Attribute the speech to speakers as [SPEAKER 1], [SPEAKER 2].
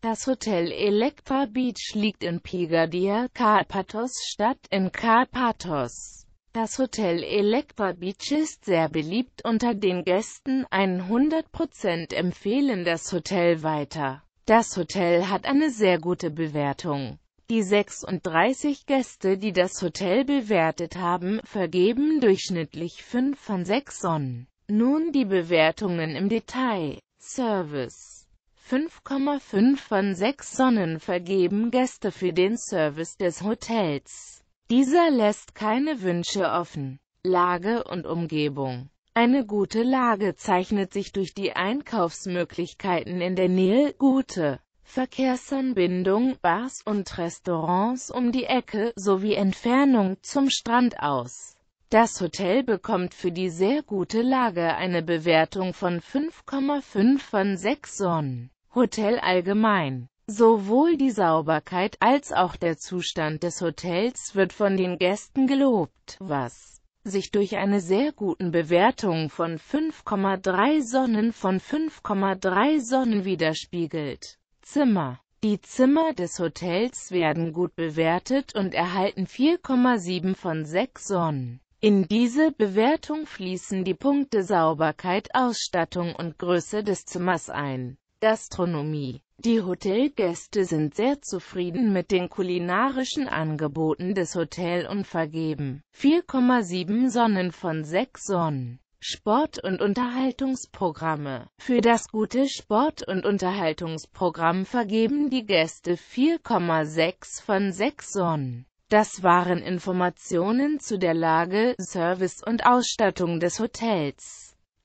[SPEAKER 1] Das Hotel Elektra Beach liegt in Pigadia, Karpathos-Stadt in Karpathos. Das Hotel Elektra Beach ist sehr beliebt unter den Gästen, 100% empfehlen das Hotel weiter. Das Hotel hat eine sehr gute Bewertung. Die 36 Gäste, die das Hotel bewertet haben, vergeben durchschnittlich 5 von 6 Sonnen. Nun die Bewertungen im Detail. Service 5,5 von 6 Sonnen vergeben Gäste für den Service des Hotels. Dieser lässt keine Wünsche offen. Lage und Umgebung Eine gute Lage zeichnet sich durch die Einkaufsmöglichkeiten in der Nähe, gute Verkehrsanbindung, Bars und Restaurants um die Ecke sowie Entfernung zum Strand aus. Das Hotel bekommt für die sehr gute Lage eine Bewertung von 5,5 von 6 Sonnen. Hotel allgemein. Sowohl die Sauberkeit als auch der Zustand des Hotels wird von den Gästen gelobt, was sich durch eine sehr guten Bewertung von 5,3 Sonnen von 5,3 Sonnen widerspiegelt. Zimmer Die Zimmer des Hotels werden gut bewertet und erhalten 4,7 von 6 Sonnen. In diese Bewertung fließen die Punkte Sauberkeit, Ausstattung und Größe des Zimmers ein. Gastronomie Die Hotelgäste sind sehr zufrieden mit den kulinarischen Angeboten des Hotels und vergeben 4,7 Sonnen von 6 Sonnen. Sport- und Unterhaltungsprogramme Für das gute Sport- und Unterhaltungsprogramm vergeben die Gäste 4,6 von 6 Sonnen. Das waren Informationen zu der Lage, Service und Ausstattung des Hotels.